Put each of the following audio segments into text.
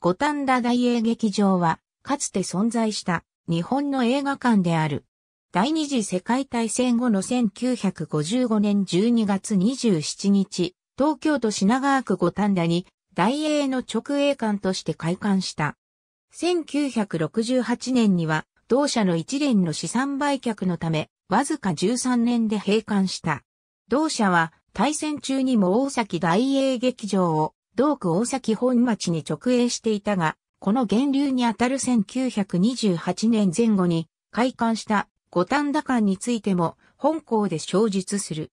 五反田大映劇場は、かつて存在した日本の映画館である。第二次世界大戦後の1955年12月27日、東京都品川区五反田に大映の直営館として開館した。1968年には、同社の一連の資産売却のため、わずか13年で閉館した。同社は、大戦中にも大崎大英劇場を同区大崎本町に直営していたが、この源流にあたる1928年前後に開館した五反田館についても本校で小述する。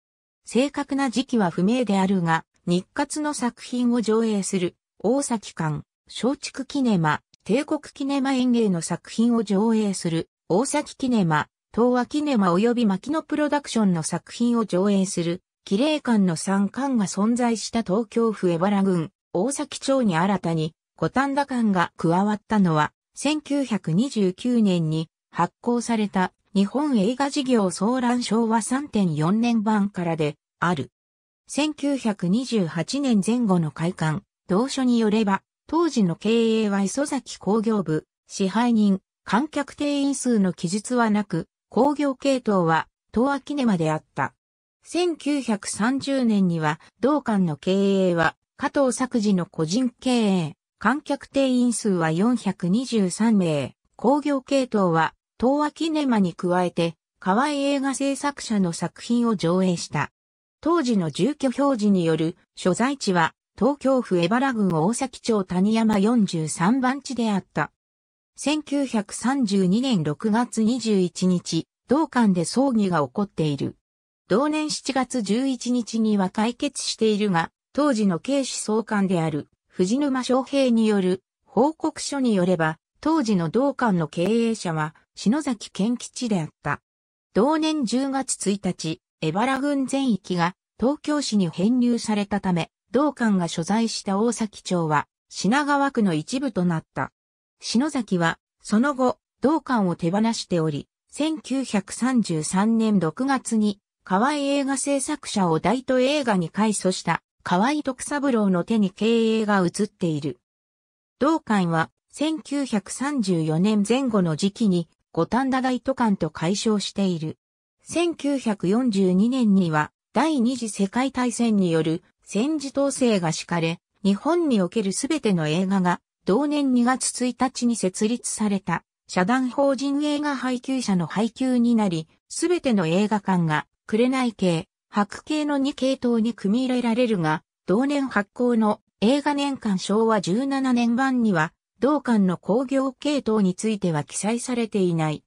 正確な時期は不明であるが、日活の作品を上映する大崎館、松竹キネマ、帝国キネマ園芸の作品を上映する大崎キネマ、東和キネマ及び牧野プロダクションの作品を上映する綺麗館の三館が存在した東京府江原郡、大崎町に新たに五反田館が加わったのは、1929年に発行された日本映画事業総覧昭和3.4年版からである。1928年前後の開館、同書によれば、当時の経営は磯崎工業部、支配人、観客定員数の記述はなく、工業系統は東亜キネマであった。1930年には、同館の経営は、加藤作治の個人経営、観客定員数は423名、工業系統は、東亜キネマに加えて、河合映画制作者の作品を上映した。当時の住居表示による所在地は、東京府江原郡大崎町谷山43番地であった。1932年6月21日、同館で葬儀が起こっている。同年7月11日には解決しているが、当時の警視総監である藤沼昌平による報告書によれば、当時の同館の経営者は篠崎健吉であった。同年10月1日、江原郡全域が東京市に編入されたため、同館が所在した大崎町は品川区の一部となった。篠崎は、その後、同館を手放しており、1933年6月に河合映画制作者を大都映画に改組した河合徳三郎の手に経営が移っている。同館は1934年前後の時期に五反田大都館と解消している。1942年には第二次世界大戦による戦時統制が敷かれ、日本におけるすべての映画が同年2月1日に設立された社団法人映画配給者の配給になり、すべての映画館が紅系、白系の2系統に組み入れられるが、同年発行の映画年間昭和17年版には、同館の工業系統については記載されていない。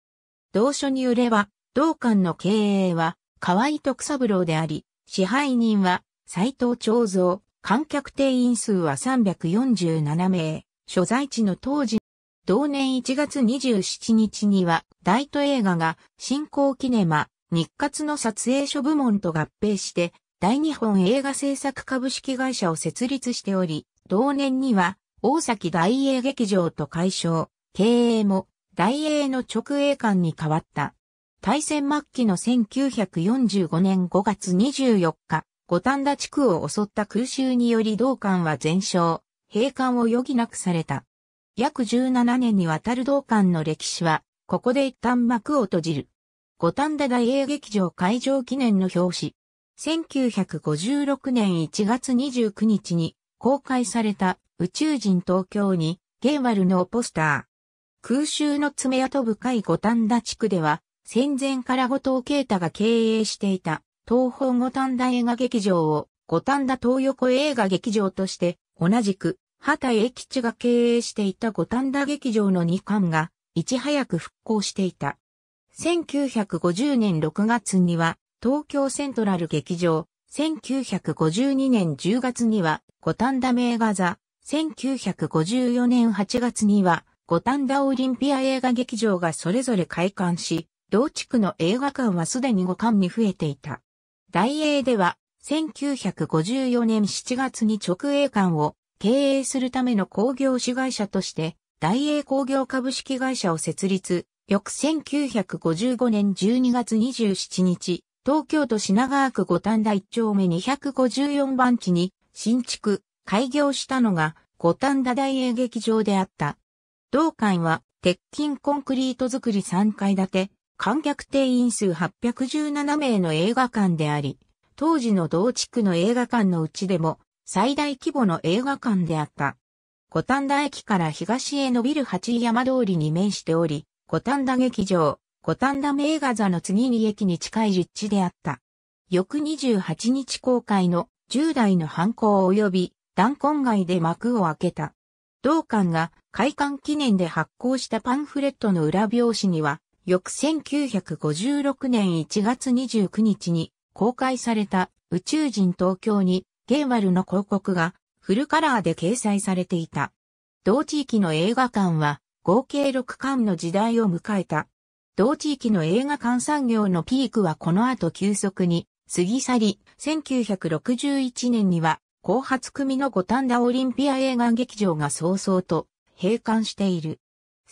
同書によれば、同館の経営は、河合徳三郎であり、支配人は、斎藤長蔵、観客定員数は347名、所在地の当時、同年1月27日には、大都映画が、新興キネマ、日活の撮影所部門と合併して、大日本映画制作株式会社を設立しており、同年には、大崎大英劇場と解消、経営も、大英の直営館に変わった。大戦末期の1945年5月24日、五反田地区を襲った空襲により同館は全焼、閉館を余儀なくされた。約17年にわたる同館の歴史は、ここで一旦幕を閉じる。五反田大映劇場会場記念の表紙。1956年1月29日に公開された宇宙人東京にゲンワルのポスター。空襲の爪痕深い五反田地区では戦前から後藤啓太が経営していた東方五反田映画劇場を五反田東横映画劇場として同じく畑栄吉が経営していた五反田劇場の2館がいち早く復興していた。1950年6月には東京セントラル劇場、1952年10月には五反田名画座、1954年8月には五反田オリンピア映画劇場がそれぞれ開館し、同地区の映画館はすでに五館に増えていた。大英では、1954年7月に直営館を経営するための工業主会社として、大英工業株式会社を設立、翌1955年12月27日、東京都品川区五反田1丁目254番地に新築、開業したのが五反田大英劇場であった。同館は鉄筋コンクリート造り3階建て、観客定員数817名の映画館であり、当時の同地区の映画館のうちでも最大規模の映画館であった。五反田駅から東へ伸びる八山通りに面しており、五反田劇場、五反田名画座の次に駅に近い実地であった。翌28日公開の10代の犯行及び弾痕外で幕を開けた。同館が開館記念で発行したパンフレットの裏表紙には、翌1956年1月29日に公開された宇宙人東京にゲーマルの広告がフルカラーで掲載されていた。同地域の映画館は合計6巻の時代を迎えた。同地域の映画館産業のピークはこの後急速に過ぎ去り、1961年には、後発組の五反田オリンピア映画劇場が早々と閉館している。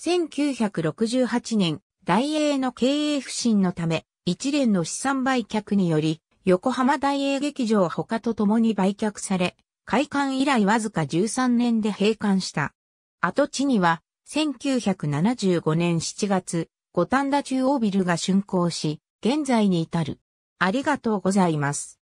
1968年、大英の経営不振のため、一連の資産売却により、横浜大英劇場他と共に売却され、開館以来わずか13年で閉館した。跡地には、1975年7月、五反田中央ビルが竣工し、現在に至る。ありがとうございます。